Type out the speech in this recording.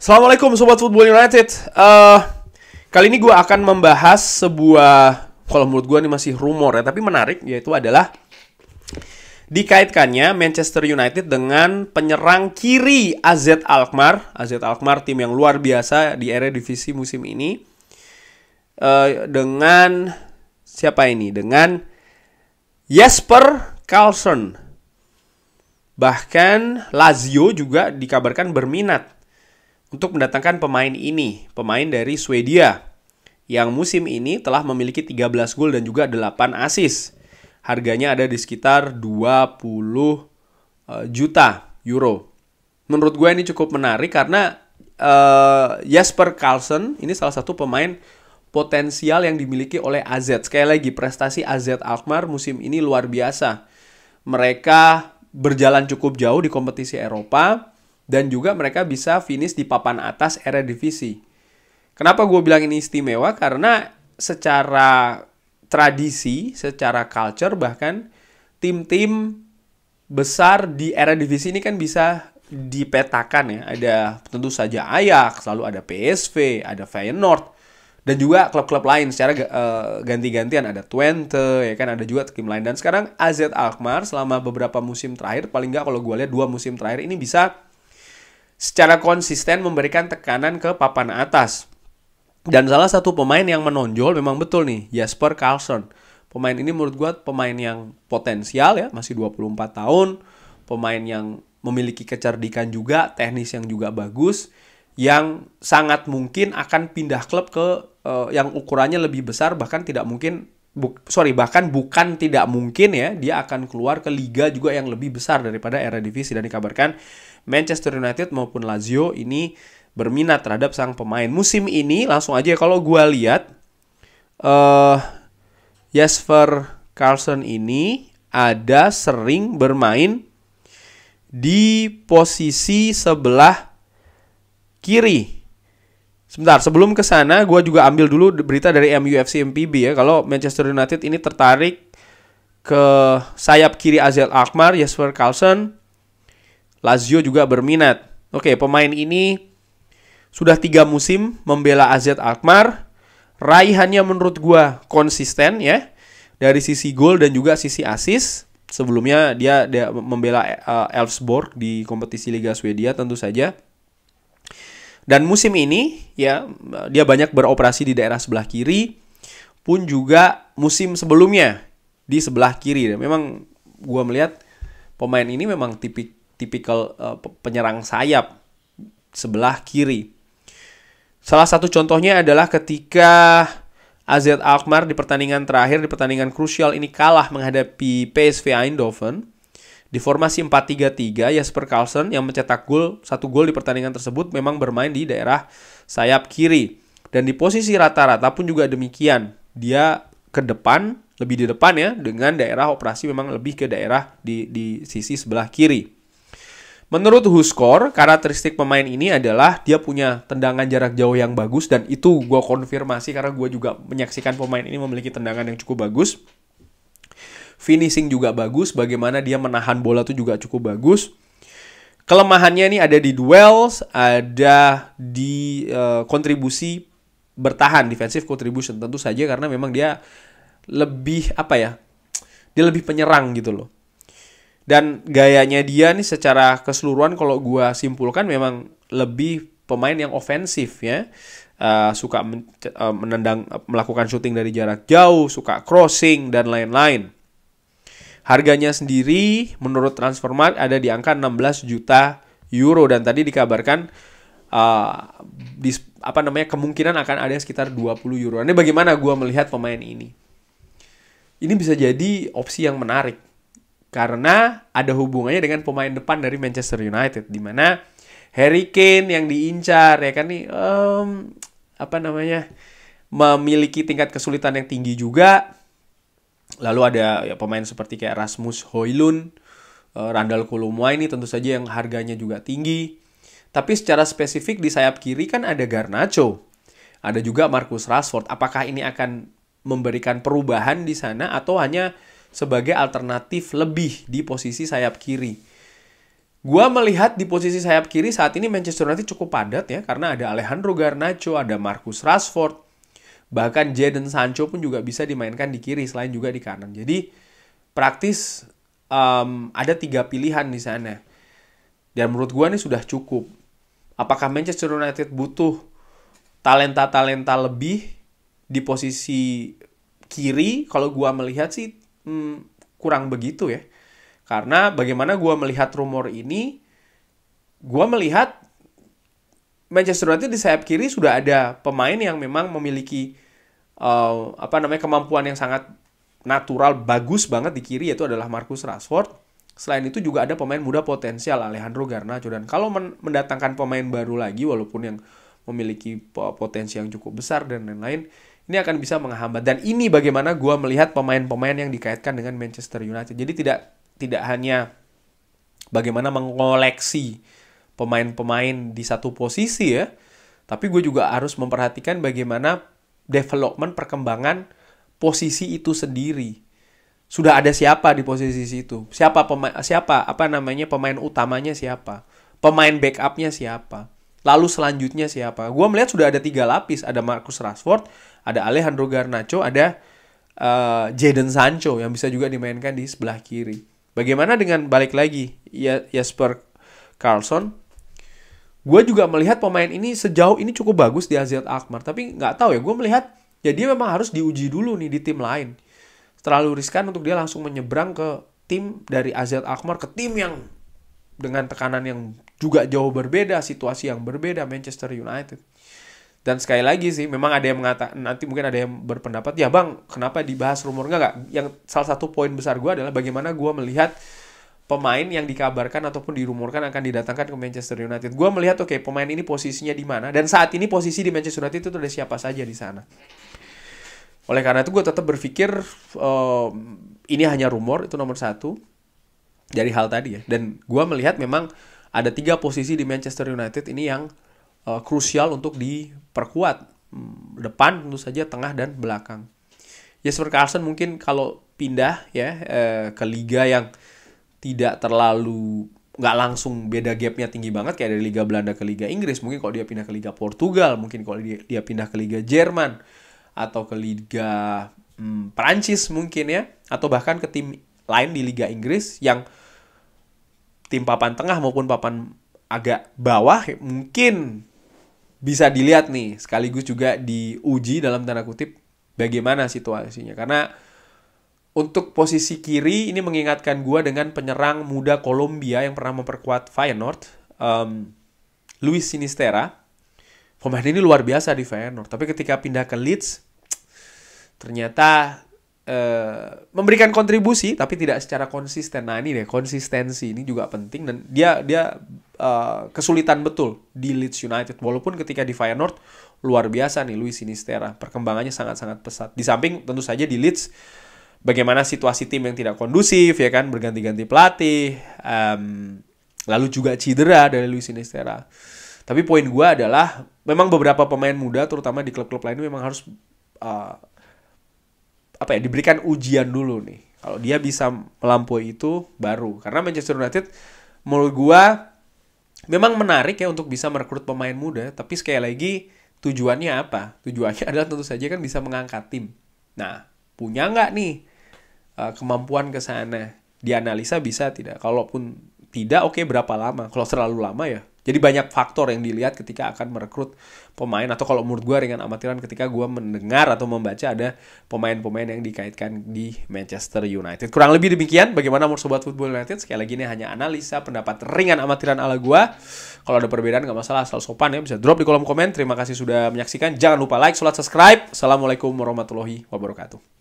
Assalamualaikum Sobat Football United uh, Kali ini gue akan membahas sebuah Kalau menurut gue ini masih rumor ya Tapi menarik yaitu adalah Dikaitkannya Manchester United dengan penyerang kiri AZ Alkmaar AZ Alkmaar tim yang luar biasa di era divisi musim ini uh, Dengan Siapa ini? Dengan Jesper Carlson Bahkan Lazio juga dikabarkan berminat untuk mendatangkan pemain ini, pemain dari Swedia yang musim ini telah memiliki 13 gol dan juga 8 asis. Harganya ada di sekitar 20 eh, juta euro. Menurut gue ini cukup menarik karena uh, eh, Jasper Carlson ini salah satu pemain potensial yang dimiliki oleh AZ. Sekali lagi prestasi AZ Alkmaar musim ini luar biasa. Mereka berjalan cukup jauh di kompetisi Eropa dan juga mereka bisa finish di papan atas era divisi. Kenapa gue bilang ini istimewa? Karena secara tradisi, secara culture bahkan tim-tim besar di era divisi ini kan bisa dipetakan ya. Ada tentu saja Ajax, selalu ada PSV, ada Feyenoord, dan juga klub-klub lain secara uh, ganti-gantian ada Twente ya kan ada juga tim lain dan sekarang AZ Alkmaar selama beberapa musim terakhir paling nggak kalau gue lihat dua musim terakhir ini bisa secara konsisten memberikan tekanan ke papan atas. Dan salah satu pemain yang menonjol memang betul nih, Jasper Carlson. Pemain ini menurut gue pemain yang potensial ya, masih 24 tahun, pemain yang memiliki kecerdikan juga, teknis yang juga bagus, yang sangat mungkin akan pindah klub ke uh, yang ukurannya lebih besar bahkan tidak mungkin bu, sorry bahkan bukan tidak mungkin ya dia akan keluar ke liga juga yang lebih besar daripada era divisi dan dikabarkan Manchester United maupun Lazio ini berminat terhadap sang pemain. Musim ini langsung aja ya, kalau gue lihat uh, eh, Jasper Carlson ini ada sering bermain di posisi sebelah kiri. Sebentar, sebelum ke sana gue juga ambil dulu berita dari MUFC MPB ya. Kalau Manchester United ini tertarik ke sayap kiri Azel Akmar, Jasper Carlson, Lazio juga berminat. Oke, pemain ini sudah tiga musim membela AZ Alkmaar. Raihannya menurut gua konsisten ya. Dari sisi gol dan juga sisi asis. Sebelumnya dia, dia membela uh, Elfsborg di kompetisi Liga Swedia tentu saja. Dan musim ini ya dia banyak beroperasi di daerah sebelah kiri pun juga musim sebelumnya di sebelah kiri. memang gua melihat pemain ini memang tipik tipikal uh, penyerang sayap sebelah kiri. Salah satu contohnya adalah ketika AZ Alkmaar di pertandingan terakhir di pertandingan krusial ini kalah menghadapi PSV Eindhoven di formasi 4-3-3 Jasper Carlsen yang mencetak gol satu gol di pertandingan tersebut memang bermain di daerah sayap kiri dan di posisi rata-rata pun juga demikian dia ke depan lebih di depan ya dengan daerah operasi memang lebih ke daerah di di sisi sebelah kiri Menurut Huskor, karakteristik pemain ini adalah dia punya tendangan jarak jauh yang bagus dan itu gue konfirmasi karena gue juga menyaksikan pemain ini memiliki tendangan yang cukup bagus. Finishing juga bagus, bagaimana dia menahan bola itu juga cukup bagus. Kelemahannya ini ada di duels, ada di uh, kontribusi bertahan, defensive contribution tentu saja karena memang dia lebih apa ya? Dia lebih penyerang gitu loh dan gayanya dia nih secara keseluruhan kalau gua simpulkan memang lebih pemain yang ofensif ya. Uh, suka men eh, menendang eh, melakukan shooting dari jarak jauh, suka crossing dan lain-lain. Harganya sendiri menurut Transfermarkt ada di angka 16 juta euro dan tadi dikabarkan uh, di, apa namanya kemungkinan akan ada sekitar 20 euro. Ini bagaimana gua melihat pemain ini? Ini bisa jadi opsi yang menarik karena ada hubungannya dengan pemain depan dari Manchester United di mana Harry Kane yang diincar ya kan nih um, apa namanya memiliki tingkat kesulitan yang tinggi juga lalu ada ya, pemain seperti kayak Rasmus Hoylund eh, Randall Kolomwa ini tentu saja yang harganya juga tinggi tapi secara spesifik di sayap kiri kan ada Garnacho ada juga Marcus Rashford apakah ini akan memberikan perubahan di sana atau hanya sebagai alternatif lebih di posisi sayap kiri. Gua melihat di posisi sayap kiri saat ini Manchester United cukup padat ya karena ada Alejandro Garnacho, ada Marcus Rashford, bahkan Jadon Sancho pun juga bisa dimainkan di kiri selain juga di kanan. Jadi praktis um, ada tiga pilihan di sana. Dan menurut gua ini sudah cukup. Apakah Manchester United butuh talenta-talenta lebih di posisi kiri? Kalau gua melihat sih hmm, kurang begitu ya. Karena bagaimana gue melihat rumor ini, gue melihat Manchester United di sayap kiri sudah ada pemain yang memang memiliki uh, apa namanya kemampuan yang sangat natural bagus banget di kiri yaitu adalah Marcus Rashford. Selain itu juga ada pemain muda potensial Alejandro Garnacho dan kalau men mendatangkan pemain baru lagi walaupun yang memiliki potensi yang cukup besar dan lain-lain ini akan bisa menghambat dan ini bagaimana gue melihat pemain-pemain yang dikaitkan dengan Manchester United jadi tidak tidak hanya bagaimana mengoleksi pemain-pemain di satu posisi ya tapi gue juga harus memperhatikan bagaimana development perkembangan posisi itu sendiri sudah ada siapa di posisi situ siapa pemain siapa apa namanya pemain utamanya siapa pemain backupnya siapa lalu selanjutnya siapa gue melihat sudah ada tiga lapis ada Marcus Rashford ada Alejandro Garnacho, ada uh, Jadon Sancho yang bisa juga dimainkan di sebelah kiri. Bagaimana dengan balik lagi ya, Jasper Carlson? Gue juga melihat pemain ini sejauh ini cukup bagus di Aziat Akmar, tapi nggak tahu ya. Gue melihat ya dia memang harus diuji dulu nih di tim lain. Terlalu riskan untuk dia langsung menyeberang ke tim dari Aziat Akmar ke tim yang dengan tekanan yang juga jauh berbeda, situasi yang berbeda Manchester United. Dan sekali lagi sih, memang ada yang mengatakan, nanti mungkin ada yang berpendapat, ya bang, kenapa dibahas rumor nggak? Gak? Yang salah satu poin besar gue adalah bagaimana gue melihat pemain yang dikabarkan ataupun dirumorkan akan didatangkan ke Manchester United. Gue melihat, oke, okay, pemain ini posisinya di mana, dan saat ini posisi di Manchester United itu ada siapa saja di sana. Oleh karena itu, gue tetap berpikir uh, ini hanya rumor, itu nomor satu dari hal tadi ya. Dan gue melihat memang ada tiga posisi di Manchester United ini yang Eh, krusial untuk diperkuat hmm, depan tentu saja tengah dan belakang. Jesper Carlsen mungkin kalau pindah ya eh, ke liga yang tidak terlalu nggak langsung beda gapnya tinggi banget kayak dari liga Belanda ke liga Inggris mungkin kalau dia pindah ke liga Portugal mungkin kalau dia, pindah ke liga Jerman atau ke liga hmm, Perancis mungkin ya atau bahkan ke tim lain di liga Inggris yang tim papan tengah maupun papan agak bawah mungkin bisa dilihat nih sekaligus juga diuji dalam tanda kutip bagaimana situasinya karena untuk posisi kiri ini mengingatkan gue dengan penyerang muda Kolombia yang pernah memperkuat Feyenoord um, Luis Sinistera pemain ini luar biasa di Feyenoord tapi ketika pindah ke Leeds ternyata uh, memberikan kontribusi tapi tidak secara konsisten nah ini deh konsistensi ini juga penting dan dia dia Eh, kesulitan betul di Leeds United. Walaupun ketika di Feyenoord luar biasa nih Luis Sinistera. perkembangannya sangat-sangat pesat. Di samping tentu saja di Leeds bagaimana situasi tim yang tidak kondusif ya kan berganti-ganti pelatih, um, lalu juga cedera dari Luis Sinistera. Tapi poin gue adalah memang beberapa pemain muda terutama di klub-klub lain memang harus uh, apa ya diberikan ujian dulu nih. Kalau dia bisa melampaui itu baru karena Manchester United menurut gue memang menarik ya untuk bisa merekrut pemain muda, tapi sekali lagi tujuannya apa? Tujuannya adalah tentu saja kan bisa mengangkat tim. Nah, punya nggak nih eh, kemampuan ke sana? Dianalisa bisa tidak? Kalaupun tidak, oke okay, berapa lama? Kalau terlalu lama ya jadi banyak faktor yang dilihat ketika akan merekrut pemain atau kalau menurut gue ringan amatiran ketika gue mendengar atau membaca ada pemain-pemain yang dikaitkan di Manchester United. Kurang lebih demikian bagaimana menurut Sobat Football United. Sekali lagi ini hanya analisa pendapat ringan amatiran ala gue. Kalau ada perbedaan gak masalah asal sopan ya bisa drop di kolom komen. Terima kasih sudah menyaksikan. Jangan lupa like, sholat, subscribe. Assalamualaikum warahmatullahi wabarakatuh.